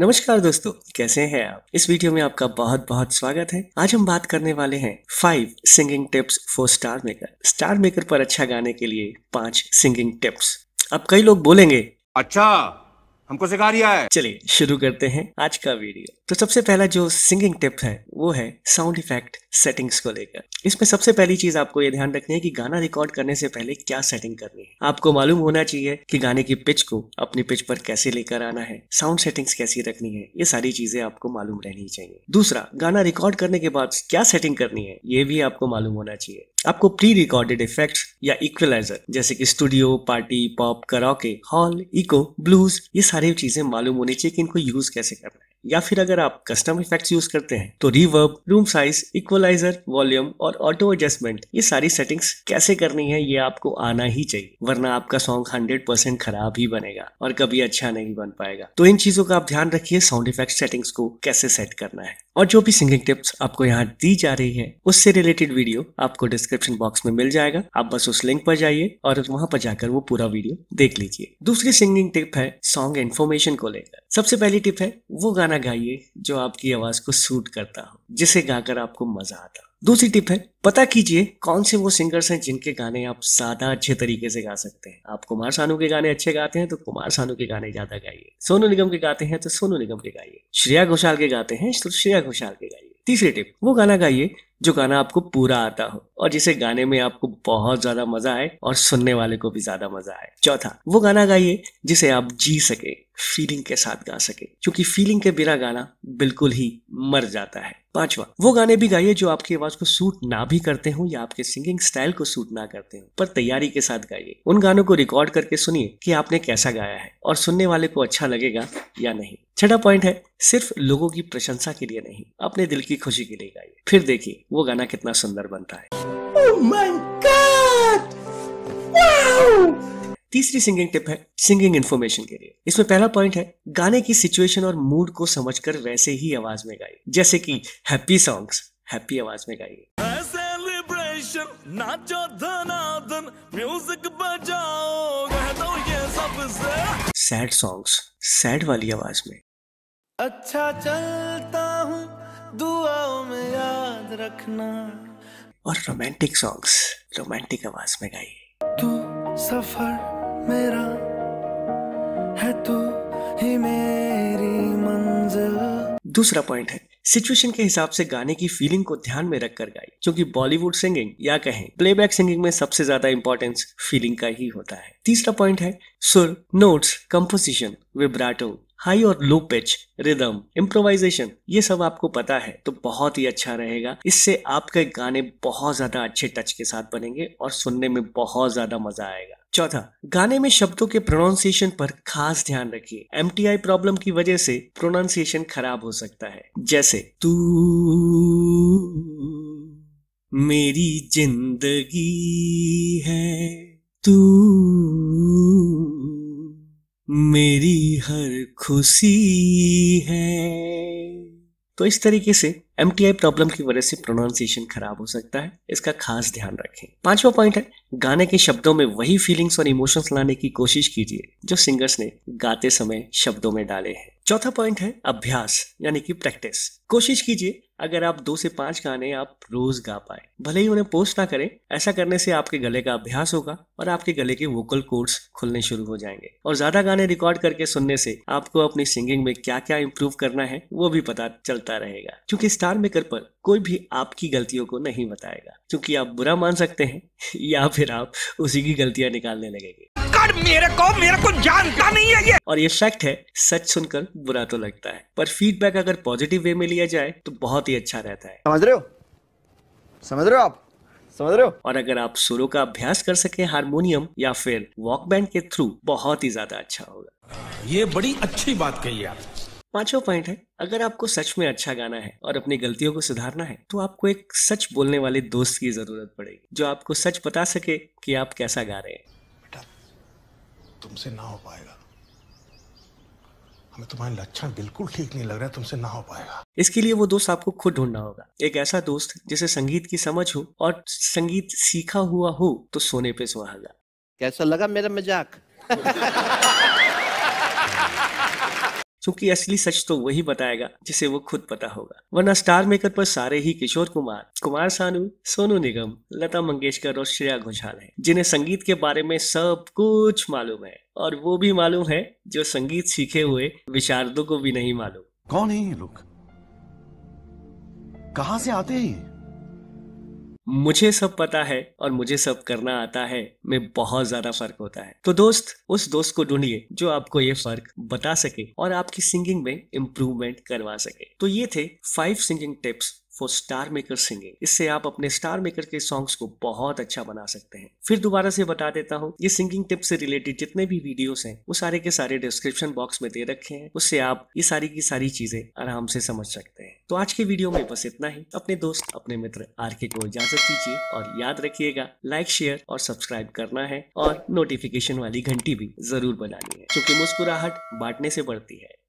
नमस्कार दोस्तों कैसे हैं आप इस वीडियो में आपका बहुत बहुत स्वागत है आज हम बात करने वाले हैं five singing tips for star maker star maker पर अच्छा गाने के लिए पांच सिंगिंग टिप्स अब कई लोग बोलेंगे अच्छा हमको सिखा रिया है चलिए शुरू करते हैं आज का वीडियो तो सबसे पहला जो सिंगिंग टिप है वो है साउंड इफेक्ट सेटिंग्स को लेकर इसमें सबसे पहली चीज आपको ये ध्यान रखनी है कि गाना रिकॉर्ड करने से पहले क्या सेटिंग करनी है आपको मालूम होना चाहिए कि गाने की पिच को अपनी पिच पर कैसे लेकर आना है साउंड सेटिंग्स कैसी रखनी है ये सारी चीजें आपको मालूम रहनी चाहिए दूसरा गाना रिकॉर्ड करने के बाद क्या सेटिंग करनी है ये भी आपको मालूम होना चाहिए आपको प्री रिकॉर्डेड इफेक्ट या इक्वलाइजर जैसे कि studio party pop karaoke hall echo blues ये सारी चीजें मालूम होनी चाहिए कि इनको यूज कैसे करना है या फिर अगर आप कस्टम इफेक्ट्स यूज करते हैं तो reverb room size equaliser volume और ऑटो एडजस्टमेंट ये सारी सेटिंग्स कैसे करनी है ये आपको आना ही चाहिए वरना आपका सॉन्ग हंड्रेड परसेंट खराब ही बनेगा और कभी अच्छा नहीं बन पाएगा तो इन चीजों का आप ध्यान रखिए साउंड इफेक्ट सेटिंग्स को कैसे सेट करना है और जो भी सिंगिंग टिप्स आपको यहाँ दी जा रही है उससे रिलेटेड वीडियो आपको डिस्क्रिप्शन बॉक्स में मिल जाएगा आप बस उस लिंक पर जाइए और वहां पर जाकर वो पूरा वीडियो देख लीजिए दूसरी सिंगिंग टिप है सॉन्ग इन्फॉर्मेशन को लेकर सबसे पहली टिप है वो गाना गाना गाइए जो आपकी आवाज को सूट करता हो जिसे गाकर आपको मजा आता दूसरी टिप है पता कीजिए कौन से वो सिंगर्स हैं जिनके गाने आप ज्यादा अच्छे तरीके से गा सकते हैं आप कुमार सानू के गाने अच्छे गाते हैं तो कुमार सानू के गाने ज्यादा गाइए सोनू निगम के गाते हैं तो सोनू निगम के गाइए श्रेया घोषाल के गाते हैं तो श्रेया घोषाल के गाइए तीसरी टिप वो गाना गाइए जो गाना आपको पूरा आता हो और जिसे गाने में आपको बहुत ज्यादा मजा आए और सुनने वाले को भी ज्यादा मजा आए चौथा वो गाना गाइए जिसे आप जी सके फीलिंग के साथ गा सके क्योंकि फीलिंग के बिना गाना बिल्कुल ही मर जाता है पांचवा वो गाने भी गाइए जो आपकी आवाज को सूट ना भी करते हो या आपके सिंगिंग स्टाइल को सूट ना करते हो पर तैयारी के साथ गाइए उन गानों को रिकॉर्ड करके सुनिए कि आपने कैसा गाया है और सुनने वाले को अच्छा लगेगा या नहीं छठा पॉइंट है सिर्फ लोगों की प्रशंसा के लिए नहीं अपने दिल की खुशी के लिए गाइए फिर देखिए वो गाना कितना सुंदर बनता है oh तीसरी सिंगिंग टिप है सिंगिंग इन्फॉर्मेशन के लिए इसमें पहला पॉइंट है गाने की सिचुएशन और मूड को समझकर वैसे ही आवाज में गाइए जैसे कि हैप्पी सॉन्ग्स हैप्पी आवाज में गाइए सेलिब्रेशन नाचो धनादन म्यूजिक बजाओ कह दो तो ये सबसे सैड सॉन्ग्स सैड वाली आवाज में अच्छा चलता हूँ दुआओं में याद रखना और रोमांटिक सॉन्ग्स रोमांटिक आवाज में गाइए तू सफर मेरा है तू ही मेरी मंजिल दूसरा पॉइंट है सिचुएशन के हिसाब से गाने की फीलिंग को ध्यान में रखकर गाई क्योंकि बॉलीवुड सिंगिंग या कहें प्लेबैक सिंगिंग में सबसे ज्यादा इंपॉर्टेंस फीलिंग का ही होता है तीसरा पॉइंट है सुर नोट्स कंपोजिशन विब्राटो हाई और लो पिच रिदम इम्प्रोवाइजेशन ये सब आपको पता है तो बहुत ही अच्छा रहेगा इससे आपके गाने बहुत ज्यादा अच्छे टच के साथ बनेंगे और सुनने में बहुत ज्यादा मजा आएगा चौथा गाने में शब्दों के प्रोनाउंसिएशन पर खास ध्यान रखिए एम प्रॉब्लम की वजह से प्रोनाउंसिएशन खराब हो सकता है जैसे तू मेरी जिंदगी है तू मेरी हर खुशी है तो इस तरीके से एम प्रॉब्लम की वजह से प्रोनाउंसिएशन खराब हो सकता है इसका खास ध्यान रखें पांचवा पॉइंट है गाने के शब्दों में वही फीलिंग्स और इमोशंस लाने की कोशिश कीजिए जो सिंगर्स ने गाते समय शब्दों में डाले हैं चौथा पॉइंट है अभ्यास यानी कि प्रैक्टिस कोशिश कीजिए अगर आप दो से पांच गाने आप रोज गा पाए भले ही उन्हें पोस्ट ना करें ऐसा करने से आपके गले का अभ्यास होगा और आपके गले के वोकल कोर्स खुलने शुरू हो जाएंगे और ज्यादा गाने रिकॉर्ड करके सुनने से आपको अपनी सिंगिंग में क्या क्या इम्प्रूव करना है वो भी पता चलता रहेगा क्योंकि स्टार मेकर पर कोई भी आपकी गलतियों को नहीं बताएगा क्योंकि आप बुरा मान सकते हैं या फिर आप उसी की गलतियां निकालने लगेंगे मेरे को मेरे को जानता नहीं है ये और ये फैक्ट है सच सुनकर बुरा तो लगता है पर फीडबैक अगर पॉजिटिव वे में लिया जाए तो बहुत ही अच्छा रहता है समझ रहे हो समझ रहे हो आप समझ रहे हो और अगर आप सोलो का अभ्यास कर सके हारमोनियम या फिर बैंड के थ्रू बहुत ही ज्यादा अच्छा होगा ये बड़ी अच्छी बात कही आप पांचवा पॉइंट है अगर आपको सच में अच्छा गाना है और अपनी गलतियों को सुधारना है तो आपको एक सच बोलने वाले दोस्त की जरूरत पड़ेगी जो आपको सच बता सके कि आप कैसा गा रहे हैं बेटा तुमसे ना हो पाएगा हमें तुम्हारे लक्षण बिल्कुल ठीक नहीं लग रहा तुमसे ना हो पाएगा इसके लिए वो दोस्त आपको खुद ढूंढना होगा एक ऐसा दोस्त जिसे संगीत की समझ हो और संगीत सीखा हुआ हो तो सोने पे सुहागा कैसा लगा मेरा मजाक क्योंकि असली सच तो वही बताएगा जिसे वो खुद पता होगा वरना स्टार मेकर पर सारे ही किशोर कुमार कुमार सानू सोनू निगम लता मंगेशकर और श्रेया घोषाल है जिन्हें संगीत के बारे में सब कुछ मालूम है और वो भी मालूम है जो संगीत सीखे हुए विशारदों को भी नहीं मालूम कौन है ये लोग कहा से आते हैं मुझे सब पता है और मुझे सब करना आता है में बहुत ज्यादा फर्क होता है तो दोस्त उस दोस्त को ढूंढिए जो आपको ये फर्क बता सके और आपकी सिंगिंग में इम्प्रूवमेंट करवा सके तो ये थे five singing tips for star maker singing इससे आप अपने स्टार मेकर के सॉन्ग्स को बहुत अच्छा बना सकते हैं फिर दोबारा से बता देता हूँ ये सिंगिंग टिप्स से रिलेटेड जितने भी वीडियोस हैं वो सारे के सारे डिस्क्रिप्शन बॉक्स में दे रखे हैं उससे आप ये सारी की सारी चीजें आराम से समझ सकते हैं तो आज के वीडियो में बस इतना ही अपने दोस्त अपने मित्र आर के को इजाजत दीजिए और याद रखिएगा लाइक शेयर और सब्सक्राइब करना है और नोटिफिकेशन वाली घंटी भी जरूर बनानी है क्योंकि मुस्कुराहट बांटने से बढ़ती है